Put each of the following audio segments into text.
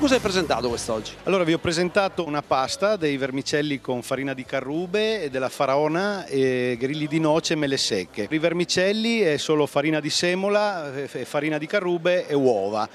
cosa hai presentato quest'oggi? Allora vi ho presentato una pasta dei vermicelli con farina di carrube, della faraona, e grilli di noce e mele secche. I vermicelli è solo farina di semola, eh, farina di carrube e uova.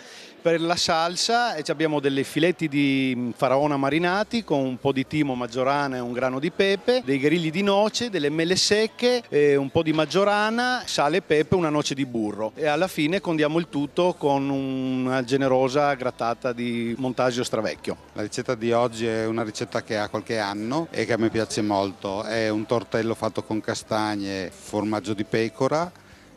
Per la salsa eh, abbiamo dei filetti di mm, faraona marinati con un po' di timo, maggiorana e un grano di pepe, dei grilli di noce, delle mele secche, un po' di maggiorana, sale e pepe, una noce di burro. E alla fine condiamo il tutto con una generosa grattata di montaggio stravecchio. La ricetta di oggi è una ricetta che ha qualche anno e che a me piace molto. È un tortello fatto con castagne, formaggio di pecora,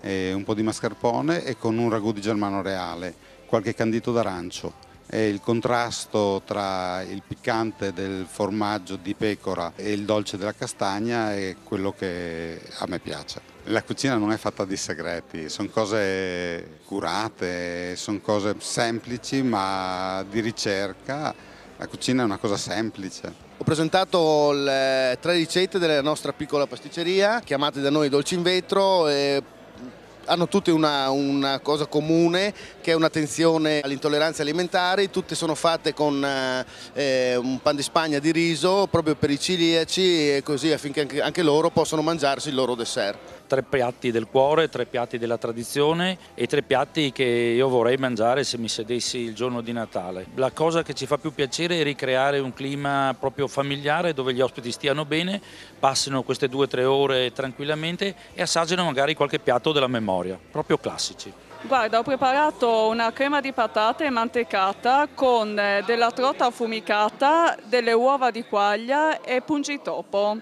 un po' di mascarpone e con un ragù di germano reale, qualche candito d'arancio. È il contrasto tra il piccante del formaggio di pecora e il dolce della castagna è quello che a me piace. La cucina non è fatta di segreti, sono cose curate, sono cose semplici ma di ricerca. La cucina è una cosa semplice. Ho presentato le tre ricette della nostra piccola pasticceria, chiamate da noi dolci in vetro. E hanno tutte una, una, cosa comune che è un'attenzione all'intolleranza alimentare, tutte sono fatte con eh, un pan di spagna di riso proprio per i ciliaci e così affinché anche loro possano mangiarsi il loro dessert tre piatti del cuore, tre piatti della tradizione e tre piatti che io vorrei mangiare se mi sedessi il giorno di Natale. La cosa che ci fa più piacere è ricreare un clima proprio familiare dove gli ospiti stiano bene, passino queste due o tre ore tranquillamente e assaggiano magari qualche piatto della memoria, proprio classici. Guarda, ho preparato una crema di patate mantecata con eh, della trota affumicata, delle uova di quaglia e pungitopo.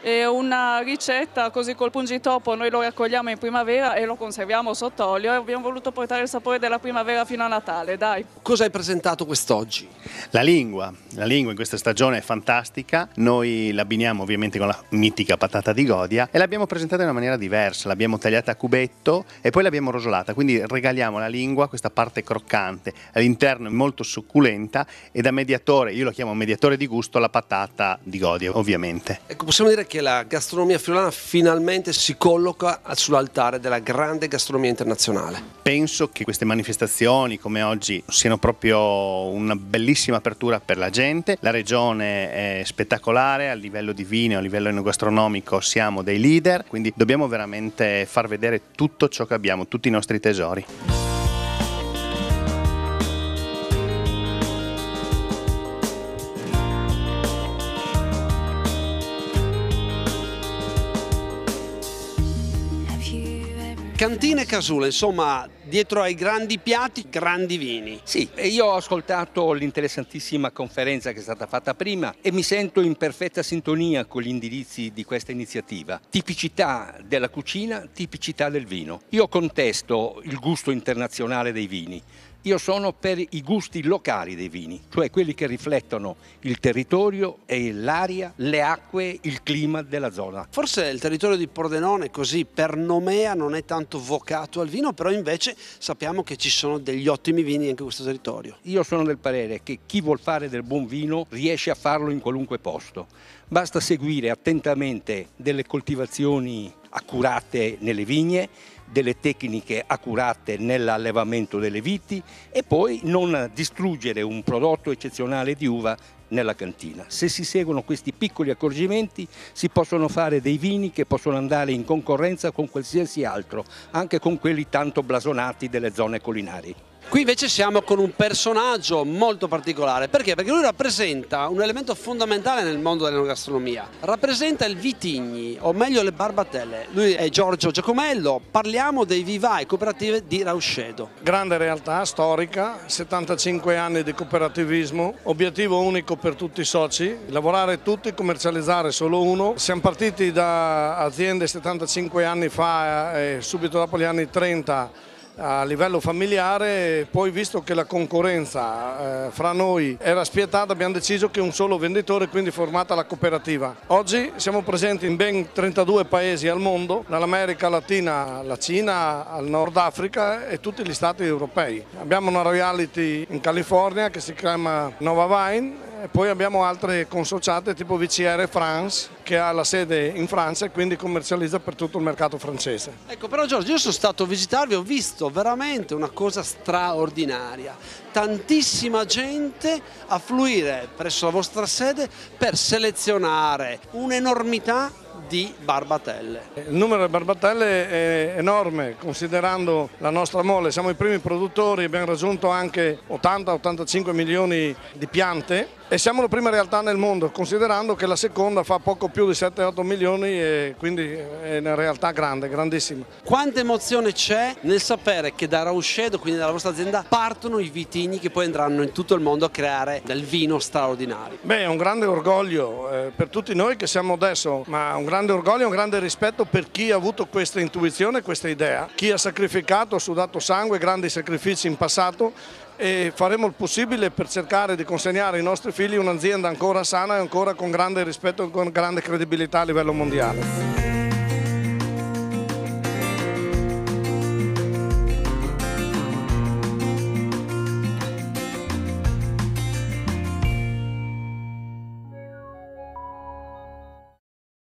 È una ricetta così col pungitopo, noi lo raccogliamo in primavera e lo conserviamo sott'olio e abbiamo voluto portare il sapore della primavera fino a Natale, dai. Cosa hai presentato quest'oggi? La lingua, la lingua in questa stagione è fantastica, noi l'abbiniamo ovviamente con la mitica patata di Godia e l'abbiamo presentata in una maniera diversa, l'abbiamo tagliata a cubetto e poi l'abbiamo rosolata, quindi regaliamo la lingua, questa parte croccante, all'interno è molto succulenta e da mediatore, io lo chiamo mediatore di gusto, la patata di Godia ovviamente. Ecco, possiamo dire perché la gastronomia friulana finalmente si colloca sull'altare della grande gastronomia internazionale. Penso che queste manifestazioni come oggi siano proprio una bellissima apertura per la gente, la regione è spettacolare a livello di vino, a livello enogastronomico siamo dei leader, quindi dobbiamo veramente far vedere tutto ciò che abbiamo, tutti i nostri tesori. Cantine casule, insomma dietro ai grandi piatti, grandi vini. Sì, io ho ascoltato l'interessantissima conferenza che è stata fatta prima e mi sento in perfetta sintonia con gli indirizzi di questa iniziativa. Tipicità della cucina, tipicità del vino. Io contesto il gusto internazionale dei vini. Io sono per i gusti locali dei vini, cioè quelli che riflettono il territorio e l'aria, le acque, il clima della zona. Forse il territorio di Pordenone così per nomea non è tanto vocato al vino, però invece sappiamo che ci sono degli ottimi vini anche in questo territorio. Io sono del parere che chi vuol fare del buon vino riesce a farlo in qualunque posto. Basta seguire attentamente delle coltivazioni accurate nelle vigne delle tecniche accurate nell'allevamento delle viti e poi non distruggere un prodotto eccezionale di uva nella cantina. Se si seguono questi piccoli accorgimenti si possono fare dei vini che possono andare in concorrenza con qualsiasi altro, anche con quelli tanto blasonati delle zone collinari. Qui invece siamo con un personaggio molto particolare, perché? Perché lui rappresenta un elemento fondamentale nel mondo dell'enogastronomia, rappresenta il vitigni, o meglio le barbatelle. Lui è Giorgio Giacomello, parliamo dei vivai cooperative di Rauscedo. Grande realtà storica, 75 anni di cooperativismo, obiettivo unico per tutti i soci, lavorare tutti, commercializzare solo uno. Siamo partiti da aziende 75 anni fa eh, e subito dopo gli anni 30 a livello familiare, poi visto che la concorrenza eh, fra noi era spietata abbiamo deciso che un solo venditore, quindi formata la cooperativa. Oggi siamo presenti in ben 32 paesi al mondo, dall'America Latina alla Cina, al Nord Africa e tutti gli stati europei. Abbiamo una reality in California che si chiama Nova Vine eh, poi abbiamo altre consociate tipo VCR France che ha la sede in Francia e quindi commercializza per tutto il mercato francese. Ecco però Giorgio io sono stato a visitarvi e ho visto veramente una cosa straordinaria, tantissima gente affluire presso la vostra sede per selezionare un'enormità di barbatelle. Il numero di barbatelle è enorme considerando la nostra mole, siamo i primi produttori, abbiamo raggiunto anche 80-85 milioni di piante e siamo la prima realtà nel mondo, considerando che la seconda fa poco più di 7-8 milioni e quindi è una realtà grande, grandissima. Quanta emozione c'è nel sapere che da Rauscedo, quindi dalla vostra azienda, partono i vitigni che poi andranno in tutto il mondo a creare del vino straordinario? Beh, è un grande orgoglio eh, per tutti noi che siamo adesso, ma un grande orgoglio e un grande rispetto per chi ha avuto questa intuizione, questa idea, chi ha sacrificato, sudato sangue, grandi sacrifici in passato e faremo il possibile per cercare di consegnare ai nostri figli un'azienda ancora sana e ancora con grande rispetto e con grande credibilità a livello mondiale.